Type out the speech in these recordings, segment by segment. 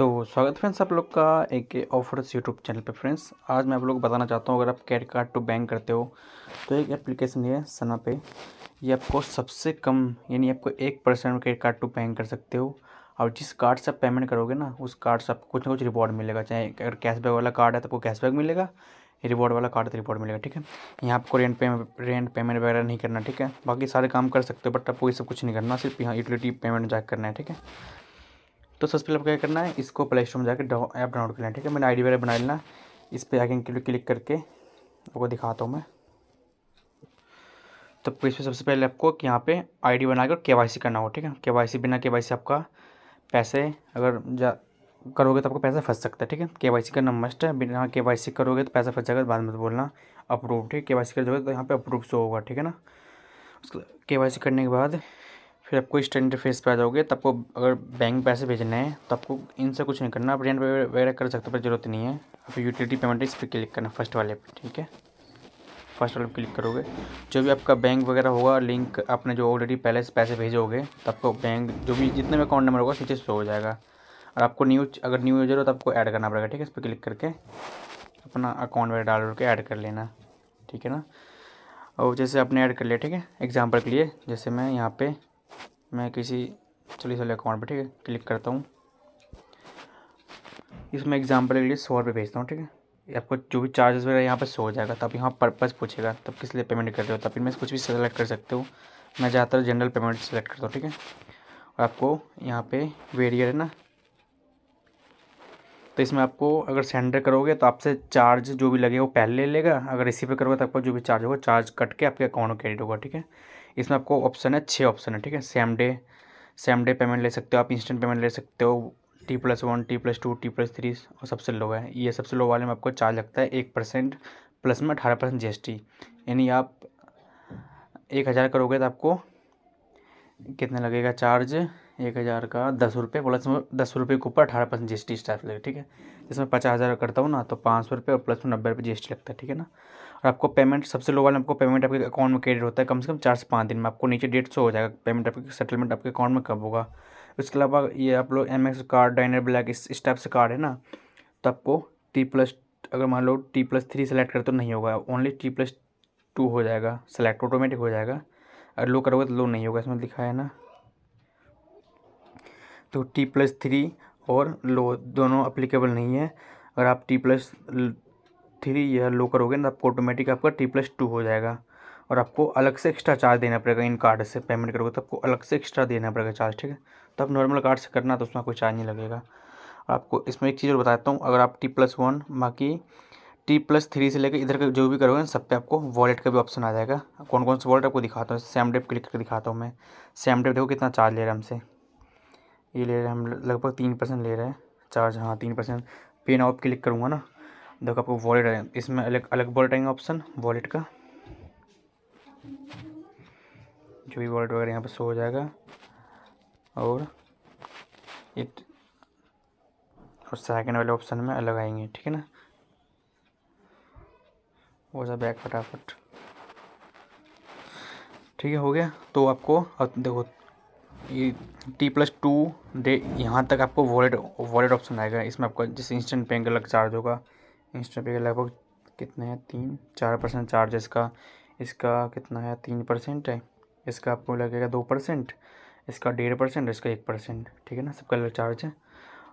तो स्वागत फ्रेंड्स आप लोग का एक ऑफर्स यूट्यूब चैनल पे फ्रेंड्स आज मैं आप लोग को बताना चाहता हूँ अगर आप कैड कार्ड टू बैंक करते हो तो एक एप्लीकेशन है सना पे ये आपको सबसे कम यानी आपको एक परसेंट में क्रेडिट कार्ड टू बैंक कर सकते हो और जिस कार्ड से आप पेमेंट करोगे ना उस कार्ड से आपको कुछ ना कुछ रिवॉर्ड मिलेगा चाहे अगर कैशबैक वाला कार्ड है तो आपको कैशबैक मिलेगा रिवॉर्ड वाला कार्ड तो रिवॉर्ड मिलेगा ठीक है यहाँ आपको रेंट पे रेंट पेमेंट वगैरह नहीं करना ठीक है बाकी सारे काम कर सकते हो बट आपको ये सब कुछ नहीं करना सिर्फ यहाँ यूटिलिटी पेमेंट जाकर करना है ठीक है तो सबसे पहले आपको क्या करना है इसको प्ले स्टोर में जाकर ऐप डाउनलोड कर लेना ठीक है मैंने आईडी वगैरह बना लेना इस पर आगे क्लिक करके आपको दिखाता हूँ मैं तो इसमें सबसे पहले आपको यहाँ पे आईडी बनाकर सी करना हो ठीक है सी बिना सी आपका पैसे अगर जा करोगे तो आपको पैसा फंस सकता है ठीक है केवाईसी करना मस्ट है बिना सी करोगे तो पैसा फंस जाएगा बाद में बोलना अप्रूव ठीक है केवाईसी कर दोगे तो यहाँ पर अप्रूव शो होगा ठीक है ना उसके सी करने के बाद फिर आपको इस इंटरफेस फेस पर आ जाओगे तो आपको अगर बैंक पैसे भेजने हैं तो आपको इनसे कुछ नहीं करना आप रेंट वगैरह कर सकते हो पर जरूरत नहीं है आप यूटिलिटी पेमेंट इस पर क्लिक करना फर्स्ट वाले पर ठीक है फर्स्ट वाले पर क्लिक करोगे जो भी आपका बैंक वगैरह होगा लिंक आपने जो ऑलरेडी पहले से पैसे भेजोगे तो आपको बैंक जो भी जितने भी अकाउंट नंबर होगा सीचे शो हो जाएगा और आपको न्यू अगर न्यू यूजर हो तो आपको ऐड करना पड़ेगा ठीक है इस पर क्लिक करके अपना अकाउंट वगैरह डाल के ऐड कर लेना ठीक है ना और जैसे आपने ऐड कर लिया ठीक है एग्जाम्पल के लिए जैसे मैं यहाँ पर मैं किसी चलिए चले अकाउंट पर ठीक है क्लिक करता हूँ इसमें एग्जाम्पल के लिए सौ रुपये भेजता हूँ ठीक है आपको जो भी चार्जेस वगैरह यहाँ पर सो हो जाएगा तब यहाँ पर्पज़ पूछेगा तब किस लिए पेमेंट कर रहे हो तब इनमें से कुछ भी सेलेक्ट कर सकते हो मैं ज़्यादातर जनरल पेमेंट सेलेक्ट करता हूँ ठीक है और आपको यहाँ पे वेरियर है ना तो इसमें आपको अगर सेंडर करोगे तो आपसे चार्ज जो भी लगेगा वो पहले ले लेगा अगर रिसीव करोगे तो आपको जो भी चार्ज होगा चार्ज कट के आपके अकाउंट में क्रेडिट होगा ठीक है इसमें आपको ऑप्शन है छः ऑप्शन है ठीक है same day same day payment ले सकते हो आप इंस्टेंट पेमेंट ले सकते हो T plus one T plus two T plus three और सबसे लो है ये सबसे लो वाले में आपको चार्ज लगता है एक परसेंट प्लस में अठारह परसेंट जी यानी आप एक हज़ार करोगे तो आपको कितना लगेगा चार्ज एक हज़ार का दस रुपये प्लस में दस रुपये के ऊपर अठारह percent G S T staff लगेगा ठीक है जिसमें पचास हज़ार करता हूँ ना तो पाँच सौ रुपये और प्लस में नब्बे रुपये जी एस टी लगता है ठीक है ना और आपको पेमेंट सबसे लो वाले आपको पेमेंट आपके अकाउंट में क्रेडिट होता है कम से कम चार से पाँच दिन में आपको नीचे डेट सौ हो जाएगा पेमेंट आपके सेटलमेंट आपके अकाउंट में कब होगा उसके अलावा ये आप लोग Amex card diner black इस इस टाइप से कार्ड है ना तो आपको टी प्लस अगर मान लो टी प्लस थ्री सेलेक्ट करते तो नहीं होगा ओनली टी प्लस टू हो जाएगा सेलेक्ट ऑटोमेटिक हो जाएगा अगर लो करोगे तो लो नहीं होगा इसमें लिखा है ना तो टी प्लस थ्री और लो दोनों अप्लीकेबल नहीं है अगर आप टी प्लस थ्री या लो करोगे ना तो आपको ऑटोमेटिक आपका टी प्लस टू हो जाएगा और आपको अलग से एक्स्ट्रा चार्ज देना पड़ेगा इन कार्ड से पेमेंट करोगे तो आपको अलग से एक्स्ट्रा देना पड़ेगा चार्ज ठीक है तो आप नॉर्मल कार्ड से करना तो उसमें कोई चार्ज नहीं लगेगा आपको इसमें एक चीज़ और बताता हूँ अगर आप टी प्लस वन बाकी टी प्लस थ्री से लेकर इधर का जो भी करोगे सब पे आपको वॉलेट का भी ऑप्शन आ जाएगा कौन कौन से वॉलेट आपको दिखाता हूँ सैम डेप क्लिक करके दिखाता हूँ मैं सैम डेप देखो कितना चार्ज ले रहा है हमसे ये ले रहे हैं हम लगभग तीन परसेंट ले रहे हैं चार्ज हाँ तीन परसेंट पे नाउ क्लिक करूँगा ना देखो आपको वॉलेट आएगा इसमें अलग अलग वॉलेट आएंगे ऑप्शन वॉलेट का जो भी वॉलेट वगैरह यहाँ पर शो हो जाएगा और इट और सेकेंड वाले ऑप्शन में अलग आएंगे ठीक है ना वो सब बैक फटाफट ठीक है हो गया तो आपको देखो ये टी प्लस टू डे यहाँ तक आपको वॉलेट वॉलेट ऑप्शन आएगा इसमें आपका जैसे इंस्टेंट पे का चार्ज होगा इंस्टेंट पे लगभग कितने हैं तीन चार परसेंट चार्ज इसका इसका कितना है तीन परसेंट है इसका आपको लगेगा दो परसेंट इसका डेढ़ परसेंट इसका एक परसेंट ठीक है ना सबका अलग चार्ज है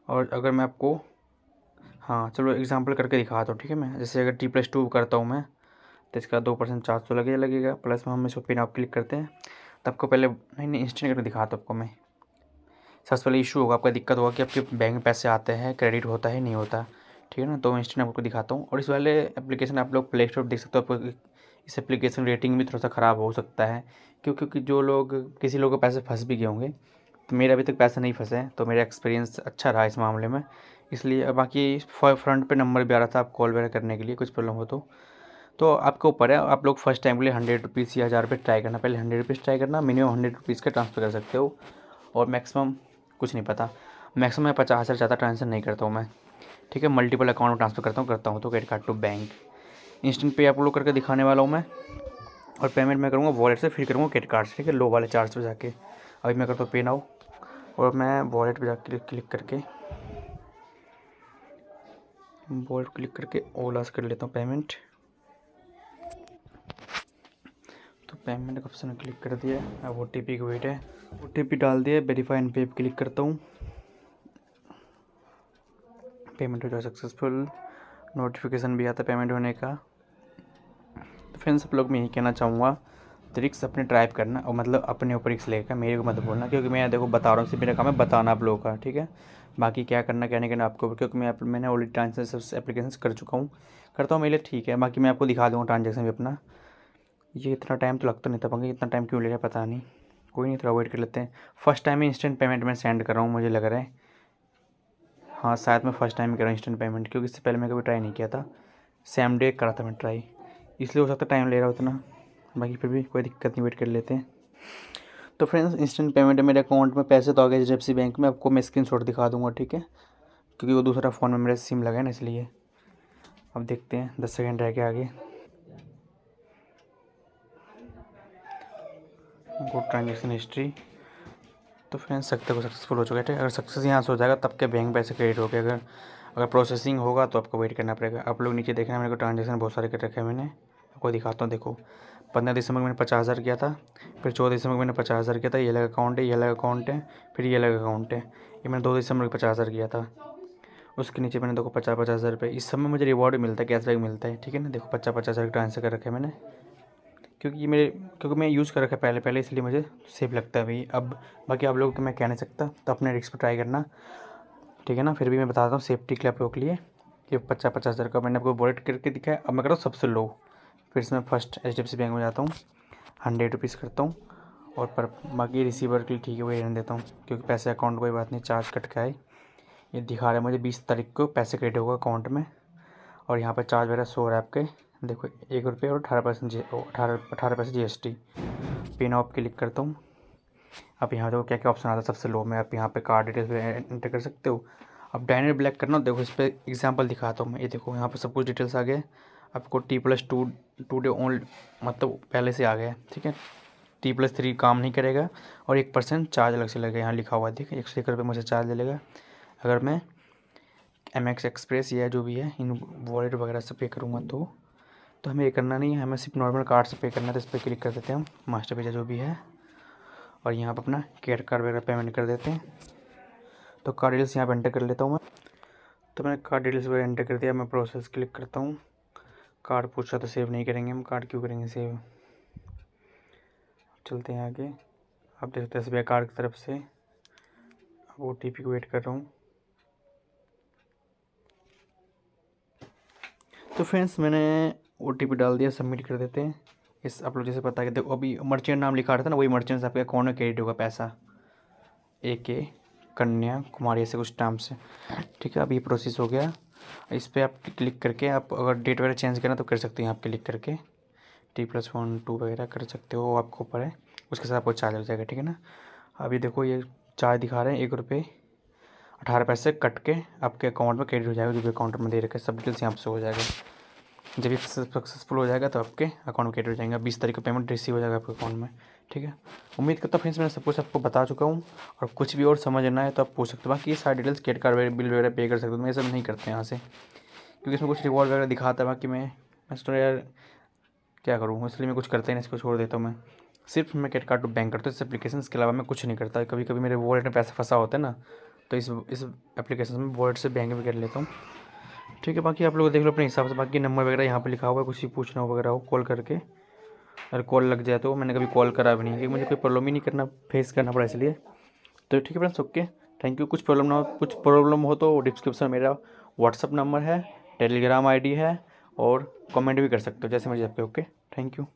और अगर मैं आपको हाँ चलो एग्जाम्पल करके दिखाता हूँ ठीक है मैं जैसे अगर टी प्लस टू करता हूँ मैं तो इसका दो परसेंट चार्ज तो लगे लगेगा प्लस में हम इसको पिन आप क्लिक करते हैं तो आपको पहले नहीं नहीं इंस्टेंट करके दिखाता हूँ आपको मैं सबसे पहले इशू होगा आपका दिक्कत होगा कि आपके बैंक में पैसे आते हैं क्रेडिट होता है नहीं होता ठीक है ना तो मैं इंस्टेंट आपको दिखाता हूँ और इस वाले एप्लीकेशन आप लोग प्ले स्टोर देख सकते हो आपको इस एप्लीकेशन रेटिंग भी थोड़ा सा ख़राब हो सकता है क्यों क्योंकि जो लोग किसी लोग के पैसे फंस भी गए होंगे तो मेरे अभी तक पैसे नहीं फंसे तो मेरा एक्सपीरियंस अच्छा रहा इस मामले में इसलिए बाकी फ्रंट पे नंबर भी आ रहा था आप कॉल वगैरह करने के लिए कुछ प्रॉब्लम हो तो तो आपके ऊपर है आप लोग फर्स्ट टाइम के लिए हंड्रेड रुपीज़ या हज़ार रुपये ट्राई करना पहले हंड्रेड रुपीज़ ट्राई करना मिनिमम हंड्रेड रुपीज़ का ट्रांसफ़र कर सकते हो और मैक्सिमम कुछ नहीं पता मैक्सिमम मैं पचास हज़ार ज़्यादा ट्रांसफर नहीं करता हूँ मैं ठीक है मल्टीपल अकाउंट में ट्रांसफ़र करता हूँ करता हूँ तो credit card to bank instant pay आप लोग करके दिखाने वाला हूँ मैं और पेमेंट मैं करूँगा वॉलेट से फिर करूँगा क्रेडिट कार्ड से ठीक है लो वाले चार्ज पर जाके अभी मैं करता हूँ पे नाउ और मैं वॉलेट पर जाकर क्लिक करके वॉलेट क्लिक करके ओला से कर लेता हूँ पेमेंट सकते हैं मैंने ऑप्शन क्लिक कर दिया अब ओ टी पी वेट है ओ टी पी डाल दिया वेरीफाई एंड पे क्लिक करता हूँ पेमेंट हो जाए सक्सेसफुल नोटिफिकेशन भी आता है पेमेंट होने का तो फ्रेंड्स आप लोग मैं यही कहना चाहूँगा ट्रिक्स रिक्स अपने ट्राइप करना और मतलब अपने ऊपर रिक्स लेकर मेरे को मत बोलना क्योंकि मैं देखो बता रहा हूँ सिर्फ मेरा काम है बताना आप लोगों का ठीक है बाकी क्या करना क्या नहीं करना आपको क्योंकि मैं मैंने ऑलरेडी ट्रांजेक्शन एप्लीकेशन कर चुका हूँ करता हूँ मेरे लिए ठीक है बाकी मैं आपको दिखा दूँगा ट्रांजेक्शन भी अपना ये इतना टाइम तो लगता नहीं था पंकज इतना टाइम क्यों ले रहा पता नहीं कोई नहीं थोड़ा वेट कर लेते हैं फर्स्ट टाइम ही इंस्टेंट पेमेंट मैं सेंड कर रहा हूँ मुझे लग रहा है हाँ शायद मैं फर्स्ट टाइम कर रहा हूँ इंस्टेंट पेमेंट क्योंकि इससे पहले मैं कभी ट्राई नहीं किया था सेम डे करा था मैं ट्राई इसलिए हो सकता टाइम ले रहा हूँ उतना बाकी फिर भी कोई दिक्कत नहीं वेट कर लेते हैं तो फ्रेंड्स इंस्टेंट पेमेंट मेरे अकाउंट में पैसे तो आ गए एच बैंक में आपको मैं स्क्रीन दिखा दूँगा ठीक है क्योंकि वो दूसरा फ़ोन में मेरा सिम लगा है ना इसलिए अब देखते हैं दस सेकेंड रह के आगे गुड ट्रांजेक्शन हिस्ट्री तो फ्रेंड्स सकते को सक्सेसफुल हो चुका है अगर सक्सेस यहाँ से हो जाएगा तब के बैंक पैसे क्रेडिट हो गए अगर अगर प्रोसेसिंग होगा तो आपको वेट करना पड़ेगा आप लोग नीचे देखना मेरे को ट्रांजेक्शन बहुत सारे कर रखे हैं मैंने आपको दिखाता हूँ देखो पंद्रह दिसंबर मैंने पचास हज़ार किया था फिर चौदह दिसंबर को मैंने पचास हज़ार किया था ये अलग अकाउंट है ये अलग अकाउंट है फिर ये अलग अकाउंट है ये मैंने दो दिसंबर को पचास हज़ार किया था उसके नीचे मैंने देखो पचास पचास हज़ार रुपये इस समय मुझे रिवॉर्ड मिलता है कैशबैक मिलता है ठीक है ना देखो पचास पचास हज़ार ट्रांसफर कर रखे मैंने क्योंकि ये मेरे क्योंकि मैं यूज़ कर रखा है पहले पहले इसलिए मुझे सेफ लगता है भाई अब बाकी आप लोगों को मैं कह नहीं सकता तो अपने रिक्स पर ट्राई करना ठीक है ना फिर भी मैं बताता हूँ सेफ्टी के लिए आप लोगों के लिए ये पचास पचास हज़ार का मैंने आपको बोलेट करके दिखाया अब मैं करता हूँ सबसे लो फिर इसमें first H D F C bank में जाता हूँ हंड्रेड रुपीज़ करता हूँ और पर बाकी रिसीवर के लिए ठीक है वही रहने देता हूँ क्योंकि पैसे अकाउंट कोई बात नहीं चार्ज कट का है ये दिखा रहा है मुझे बीस तारीख को पैसे क्रेडिट होगा अकाउंट में और यहाँ पर चार्ज वगैरह सो रहा है आपके देखो एक रुपये और अठारह परसेंट जी अठारह अठारह percent G S T pin off click करता हूँ आप यहाँ देखो क्या क्या ऑप्शन आता है सबसे लो में आप यहाँ पे कार्ड डिटेल्स एंटर कर सकते हो अब डाइनर ब्लैक करना देखो इस पर एग्जाम्पल दिखाता हूँ मैं ये देखो यहाँ पर सब कुछ डिटेल्स आ गए आपको T plus two two day old मतलब पहले से आ गया ठीक है टी प्लस थ्री काम नहीं करेगा और एक परसेंट चार्ज अलग से लगेगा यहाँ लिखा हुआ है ठीक है एक सौ एक रुपये मुझे चार्ज ले लेगा अगर मैं एम एक्स एक्सप्रेस या जो भी है इन वॉलेट वगैरह से पे करूँगा तो तो हमें ये करना नहीं है हमें सिर्फ नॉर्मल कार्ड से पे करना है तो इस पर क्लिक कर देते हैं हम मास्टर पेजा जो भी है और यहाँ पर अपना क्रेडिट कार्ड वगैरह पेमेंट कर देते हैं तो कार्ड डिटेल्स यहाँ पर एंटर कर लेता हूँ मैं तो मैंने कार्ड डिटेल्स वगैरह एंटर कर दिया मैं प्रोसेस क्लिक करता हूँ कार्ड पूछा तो सेव नहीं करेंगे हम कार्ड क्यों करेंगे सेव चलते हैं आगे आप देख सकते हैं सभी कार्ड की तरफ से अब ओ टी पी को वेट कर रहा हूँ तो फ्रेंड्स मैंने ओ डाल दिया सबमिट कर देते हैं इस आप लोग जैसे पता करते अभी मर्चेंट नाम लिखा रहा था ना वही मर्चेंट आपके अकाउंट में क्रेडिट होगा पैसा ए के कन्या कुमारी ऐसे कुछ नाम से ठीक है अभी ये प्रोसेस हो गया इस पर आप क्लिक करके आप अगर डेट वगैरह चेंज करना तो कर सकते हैं आप क्लिक करके टी प्लस वन टू वगैरह कर सकते हो आपको ऊपर है उसके साथ आपको चार्ज हो जाएगा ठीक है ना अभी देखो ये चार्ज दिखा रहे हैं एक रुपये अठारह पैसे कट के आपके अकाउंट में क्रेडिट हो जाएगा जो भी अकाउंट में दे रखे सब डिटेल्स यहाँ से हो जाएगा जब भी सक्सेसफुल हो जाएगा तो आपके अकाउंट क्रिएट हो जाएगा बीस तारीख का पेमेंट रिसीव हो जाएगा आपके अकाउंट में ठीक है उम्मीद करता हूँ फ्रेंड्स मैं सब कुछ आपको बता चुका हूँ और कुछ भी और समझना है तो आप पूछ सकते हो बाकी ये सारी डिटेल्स क्रेडिट कार्ड बिल वगैरह पे कर सकते हो मैं ये सब नहीं करते यहाँ से क्योंकि इसमें कुछ रिवॉर्ड वगैरह दिखाता है बाकी मैं मैं थोड़ा यार क्या करूँ इसलिए मैं कुछ करता ही नहीं इसको छोड़ देता हूँ मैं सिर्फ मैं क्रेडिट कार्ड टू बैंक करता हूँ इस एप्लीकेशन के अलावा मैं कुछ नहीं करता कभी कभी मेरे वॉलेट में पैसा फंसा होता है ना तो इस इस एप्लीकेशन में वॉलेट से बैंक भी कर लेता हूँ ठीक है बाकी आप लोग देख लो अपने हिसाब से बाकी नंबर वगैरह यहाँ पे लिखा हुआ है कुछ भी पूछना हो वगैरह हो कॉल करके अगर कॉल लग जाए तो मैंने कभी कॉल करा भी नहीं क्योंकि मुझे कोई प्रॉब्लम ही नहीं करना फेस करना पड़ा इसलिए तो ठीक है फ्रेंड्स ओके थैंक यू कुछ प्रॉब्लम ना हो कुछ प्रॉब्लम हो तो डिस्क्रिप्शन मेरा व्हाट्सअप नंबर है टेलीग्राम आईडी है और कमेंट भी कर सकते हो जैसे मर्जी आपके ओके थैंक यू